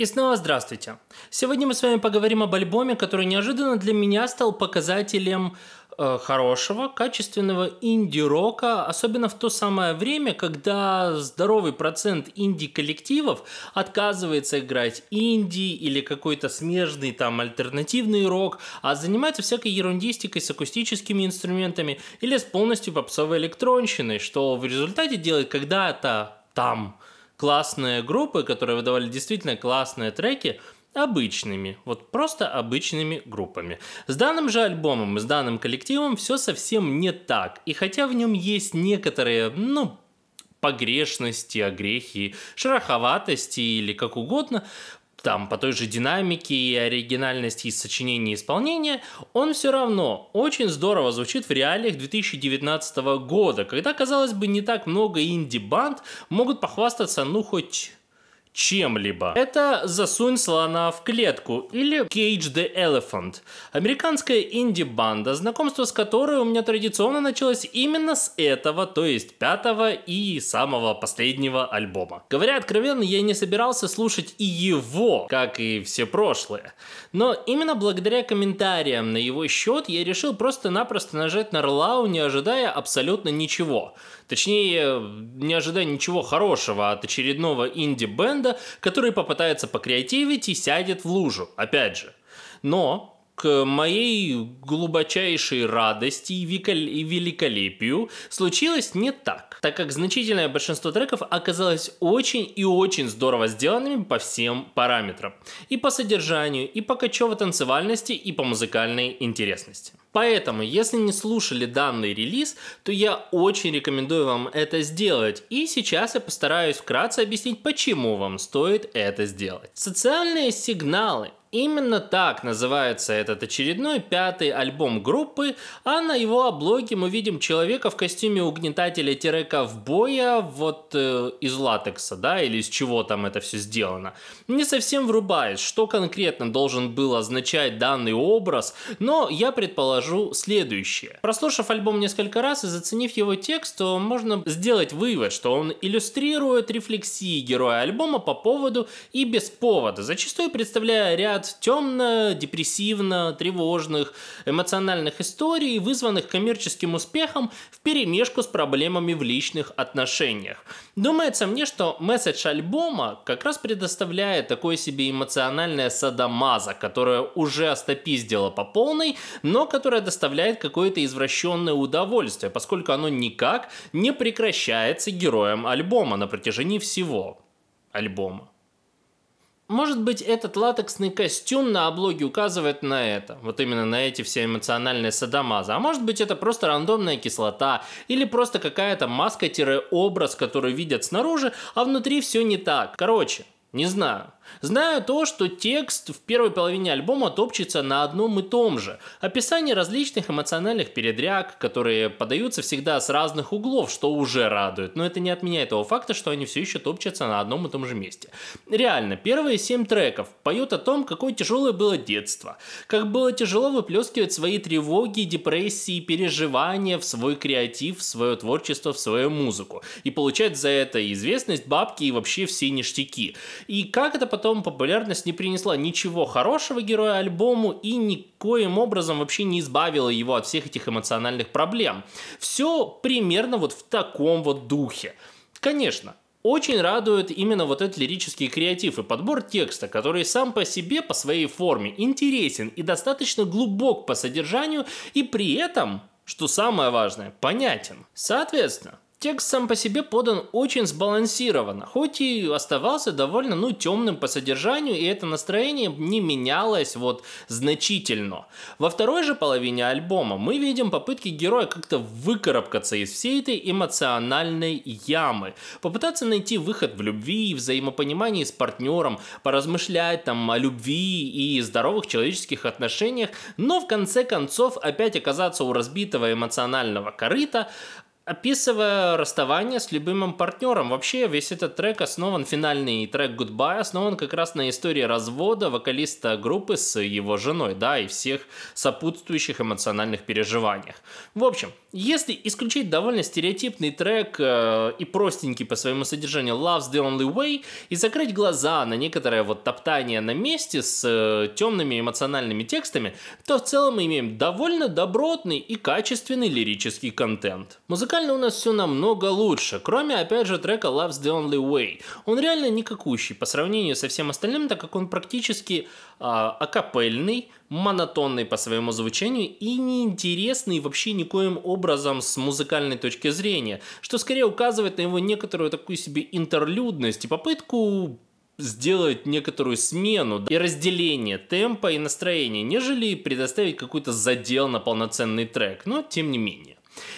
И снова здравствуйте. Сегодня мы с вами поговорим об альбоме, который неожиданно для меня стал показателем э, хорошего, качественного инди-рока, особенно в то самое время, когда здоровый процент инди-коллективов отказывается играть инди или какой-то смежный там альтернативный рок, а занимается всякой ерундистикой с акустическими инструментами или с полностью попсовой электронщиной, что в результате делает когда-то там – классные группы, которые выдавали действительно классные треки, обычными, вот просто обычными группами. С данным же альбомом, с данным коллективом все совсем не так. И хотя в нем есть некоторые, ну, погрешности, огрехи, шероховатости или как угодно, там по той же динамике и оригинальности из сочинения и исполнения, он все равно очень здорово звучит в реалиях 2019 года, когда, казалось бы, не так много инди-банд могут похвастаться, ну, хоть чем-либо. Это «Засунь слона в клетку» или «Cage the Elephant». Американская инди-банда, знакомство с которой у меня традиционно началось именно с этого, то есть пятого и самого последнего альбома. Говоря откровенно, я не собирался слушать и его, как и все прошлые. Но именно благодаря комментариям на его счет я решил просто-напросто нажать на Рлау, не ожидая абсолютно ничего. Точнее, не ожидая ничего хорошего от очередного инди-бенда, Нинтендо, который попытается покреативить и сядет в лужу, опять же. Но к моей глубочайшей радости и, викол... и великолепию случилось не так, так как значительное большинство треков оказалось очень и очень здорово сделанными по всем параметрам. И по содержанию, и по кочево-танцевальности, и по музыкальной интересности. Поэтому, если не слушали данный релиз, то я очень рекомендую вам это сделать. И сейчас я постараюсь вкратце объяснить, почему вам стоит это сделать. Социальные сигналы Именно так называется этот очередной пятый альбом группы, а на его облоге мы видим человека в костюме угнетателя-ковбоя в вот э, из латекса, да, или из чего там это все сделано. Не совсем врубаюсь, что конкретно должен был означать данный образ, но я предположу следующее. Прослушав альбом несколько раз и заценив его текст, то можно сделать вывод, что он иллюстрирует рефлексии героя альбома по поводу и без повода, зачастую представляя ряд ряд темно-депрессивно, тревожных, эмоциональных историй, вызванных коммерческим успехом в перемешку с проблемами в личных отношениях. Думается мне, что месседж альбома как раз предоставляет такое себе эмоциональное садомаза, которое уже остопиздило по полной, но которое доставляет какое-то извращенное удовольствие, поскольку оно никак не прекращается героем альбома на протяжении всего альбома. Может быть, этот латексный костюм на облоге указывает на это. Вот именно на эти все эмоциональные садомазы. А может быть, это просто рандомная кислота. Или просто какая-то маска-образ, который видят снаружи, а внутри все не так. Короче, не знаю. Зная то, что текст в первой половине альбома топчется на одном и том же. Описание различных эмоциональных передряг, которые подаются всегда с разных углов, что уже радует. Но это не отменяет того факта, что они все еще топчатся на одном и том же месте. Реально, первые семь треков поют о том, какое тяжелое было детство. Как было тяжело выплескивать свои тревоги, депрессии, переживания в свой креатив, в свое творчество, в свою музыку. И получать за это известность, бабки и вообще все ништяки. И как это потом потом популярность не принесла ничего хорошего героя альбому и никоим образом вообще не избавила его от всех этих эмоциональных проблем. Все примерно вот в таком вот духе. Конечно, очень радует именно вот этот лирический креатив и подбор текста, который сам по себе, по своей форме, интересен и достаточно глубок по содержанию, и при этом, что самое важное, понятен. Соответственно, Текст сам по себе подан очень сбалансированно, хоть и оставался довольно ну, темным по содержанию, и это настроение не менялось вот значительно. Во второй же половине альбома мы видим попытки героя как-то выкарабкаться из всей этой эмоциональной ямы, попытаться найти выход в любви, взаимопонимании с партнером, поразмышлять там о любви и здоровых человеческих отношениях, но в конце концов опять оказаться у разбитого эмоционального корыта, описывая расставание с любимым партнером. Вообще весь этот трек основан, финальный трек Goodbye основан как раз на истории развода вокалиста группы с его женой, да, и всех сопутствующих эмоциональных переживаниях. В общем, если исключить довольно стереотипный трек э, и простенький по своему содержанию Love's the Only Way и закрыть глаза на некоторое вот топтание на месте с э, темными эмоциональными текстами, то в целом мы имеем довольно добротный и качественный лирический контент. музыка Музыкально у нас все намного лучше, кроме, опять же, трека Love's the Only Way. Он реально никакущий по сравнению со всем остальным, так как он практически э, акапельный, монотонный по своему звучанию и неинтересный вообще никоим образом с музыкальной точки зрения, что скорее указывает на его некоторую такую себе интерлюдность и попытку сделать некоторую смену и разделение темпа и настроения, нежели предоставить какой-то задел на полноценный трек, но тем не менее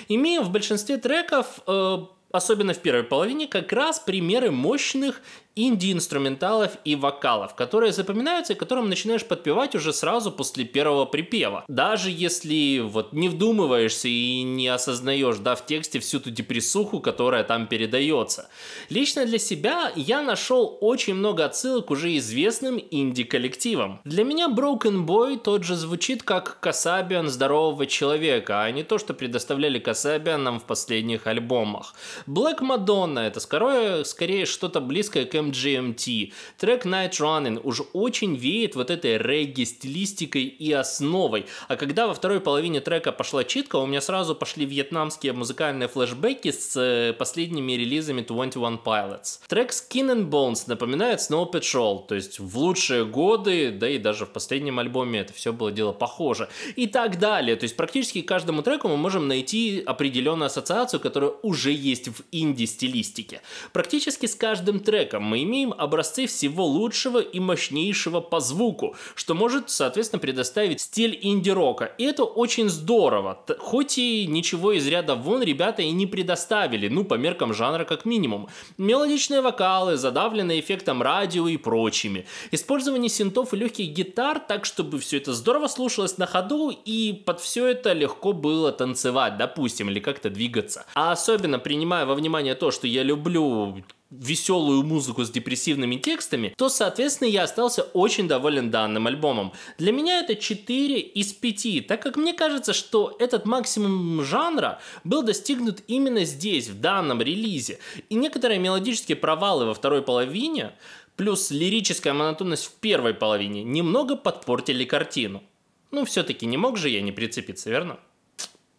имеем в большинстве треков э, особенно в первой половине, как раз примеры мощных инди-инструменталов и вокалов, которые запоминаются и которым начинаешь подпевать уже сразу после первого припева. Даже если вот не вдумываешься и не осознаешь, да, в тексте всю ту депрессуху, которая там передается. Лично для себя я нашел очень много отсылок уже известным инди-коллективам. Для меня Broken Boy тот же звучит как Касабиан здорового человека, а не то, что предоставляли Касабиан нам в последних альбомах. Black Madonna это скорее, скорее что-то близкое к GMT Трек Night Running уж очень веет вот этой регги-стилистикой и основой. А когда во второй половине трека пошла читка, у меня сразу пошли вьетнамские музыкальные флешбеки с э, последними релизами 21 Pilots. Трек Skin and Bones напоминает Snow Patrol, то есть в лучшие годы, да и даже в последнем альбоме это все было дело похоже. И так далее. То есть практически каждому треку мы можем найти определенную ассоциацию, которая уже есть в инди-стилистике. Практически с каждым треком мы имеем образцы всего лучшего и мощнейшего по звуку, что может, соответственно, предоставить стиль инди-рока. И это очень здорово. Хоть и ничего из ряда вон ребята и не предоставили, ну, по меркам жанра как минимум. Мелодичные вокалы, задавленные эффектом радио и прочими. Использование синтов и легких гитар так, чтобы все это здорово слушалось на ходу и под все это легко было танцевать, допустим, или как-то двигаться. А особенно принимая во внимание то, что я люблю веселую музыку с депрессивными текстами, то, соответственно, я остался очень доволен данным альбомом. Для меня это 4 из 5, так как мне кажется, что этот максимум жанра был достигнут именно здесь, в данном релизе. И некоторые мелодические провалы во второй половине, плюс лирическая монотонность в первой половине, немного подпортили картину. Ну, все-таки не мог же я не прицепиться, верно?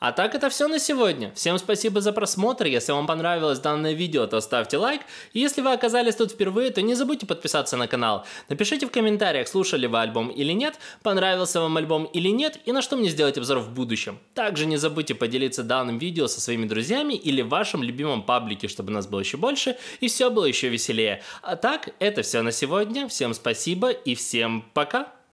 А так это все на сегодня. Всем спасибо за просмотр. Если вам понравилось данное видео, то ставьте лайк. И если вы оказались тут впервые, то не забудьте подписаться на канал. Напишите в комментариях, слушали вы альбом или нет, понравился вам альбом или нет, и на что мне сделать обзор в будущем. Также не забудьте поделиться данным видео со своими друзьями или вашим любимым паблике, чтобы нас было еще больше и все было еще веселее. А так, это все на сегодня. Всем спасибо и всем пока!